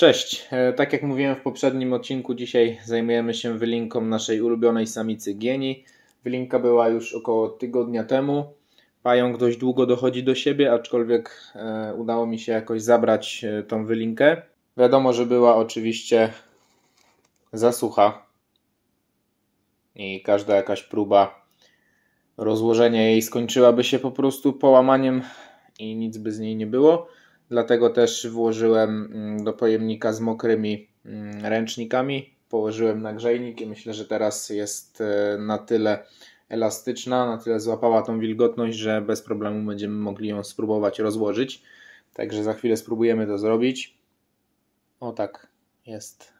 Cześć, e, tak jak mówiłem w poprzednim odcinku, dzisiaj zajmujemy się wylinką naszej ulubionej samicy Gieni. Wylinka była już około tygodnia temu. Pająk dość długo dochodzi do siebie, aczkolwiek e, udało mi się jakoś zabrać e, tą wylinkę. Wiadomo, że była oczywiście zasucha i każda jakaś próba rozłożenia jej skończyłaby się po prostu połamaniem i nic by z niej nie było. Dlatego też włożyłem mm, do pojemnika z mokrymi mm, ręcznikami, położyłem na grzejnik i myślę, że teraz jest e, na tyle elastyczna, na tyle złapała tą wilgotność, że bez problemu będziemy mogli ją spróbować rozłożyć. Także za chwilę spróbujemy to zrobić. O tak, jest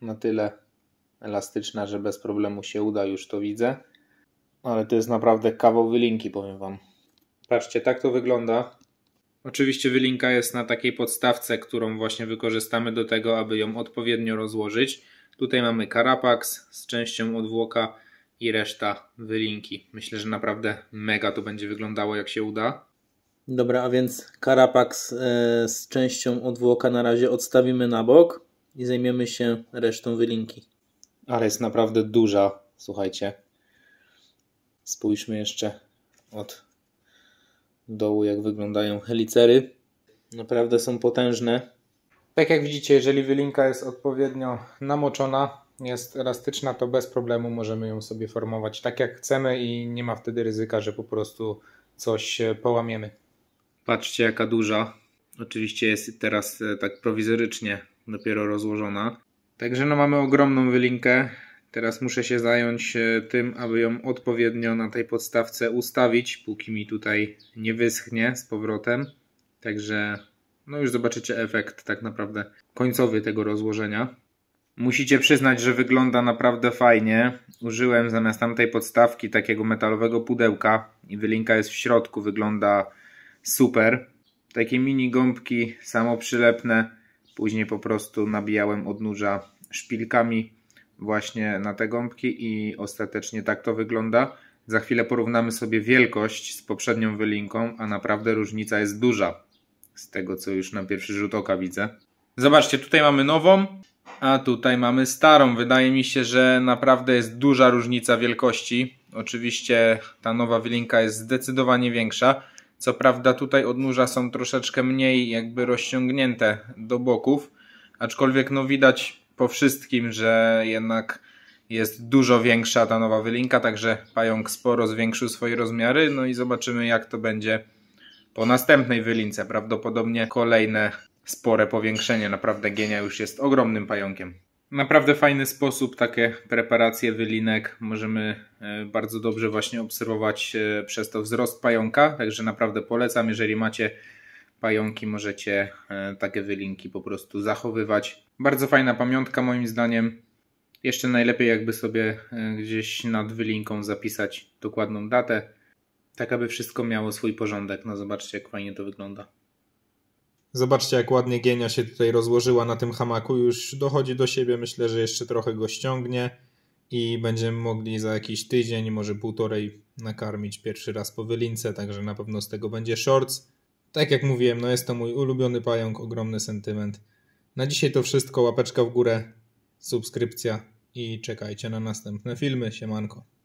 na tyle elastyczna, że bez problemu się uda, już to widzę. Ale to jest naprawdę kawał wylinki, powiem Wam. Patrzcie, tak to wygląda. Oczywiście wylinka jest na takiej podstawce, którą właśnie wykorzystamy do tego, aby ją odpowiednio rozłożyć. Tutaj mamy Carapax z częścią odwłoka i reszta wylinki. Myślę, że naprawdę mega to będzie wyglądało, jak się uda. Dobra, a więc Carapax e, z częścią odwłoka na razie odstawimy na bok i zajmiemy się resztą wylinki. Ale jest naprawdę duża, słuchajcie. Spójrzmy jeszcze od dołu, jak wyglądają helicery. Naprawdę są potężne. Tak jak widzicie, jeżeli wylinka jest odpowiednio namoczona, jest elastyczna, to bez problemu możemy ją sobie formować tak jak chcemy i nie ma wtedy ryzyka, że po prostu coś e, połamiemy. Patrzcie jaka duża. Oczywiście jest teraz e, tak prowizorycznie dopiero rozłożona. Także no mamy ogromną wylinkę, Teraz muszę się zająć e, tym, aby ją odpowiednio na tej podstawce ustawić, póki mi tutaj nie wyschnie z powrotem. Także no już zobaczycie efekt tak naprawdę końcowy tego rozłożenia. Musicie przyznać, że wygląda naprawdę fajnie. Użyłem zamiast tamtej podstawki takiego metalowego pudełka i wylinka jest w środku, wygląda super. Takie mini gąbki samoprzylepne, później po prostu nabijałem odnóża szpilkami właśnie na te gąbki i ostatecznie tak to wygląda. Za chwilę porównamy sobie wielkość z poprzednią wylinką, a naprawdę różnica jest duża z tego co już na pierwszy rzut oka widzę. Zobaczcie, tutaj mamy nową, a tutaj mamy starą. Wydaje mi się, że naprawdę jest duża różnica wielkości. Oczywiście ta nowa wylinka jest zdecydowanie większa. Co prawda tutaj odnóża są troszeczkę mniej jakby rozciągnięte do boków, aczkolwiek no widać po wszystkim, że jednak jest dużo większa ta nowa wylinka, także pająk sporo zwiększył swoje rozmiary, no i zobaczymy jak to będzie po następnej wylince. Prawdopodobnie kolejne spore powiększenie, naprawdę Genia już jest ogromnym pająkiem. Naprawdę fajny sposób takie preparacje wylinek możemy e, bardzo dobrze właśnie obserwować e, przez to wzrost pająka, także naprawdę polecam, jeżeli macie pająki możecie e, takie wylinki po prostu zachowywać. Bardzo fajna pamiątka moim zdaniem. Jeszcze najlepiej jakby sobie e, gdzieś nad wylinką zapisać dokładną datę, tak aby wszystko miało swój porządek. No zobaczcie jak fajnie to wygląda. Zobaczcie jak ładnie Gienia się tutaj rozłożyła na tym hamaku, już dochodzi do siebie, myślę, że jeszcze trochę go ściągnie i będziemy mogli za jakiś tydzień, może półtorej nakarmić pierwszy raz po wylince, także na pewno z tego będzie shorts. Tak jak mówiłem, no jest to mój ulubiony pająk, ogromny sentyment. Na dzisiaj to wszystko, łapeczka w górę, subskrypcja i czekajcie na następne filmy. Siemanko.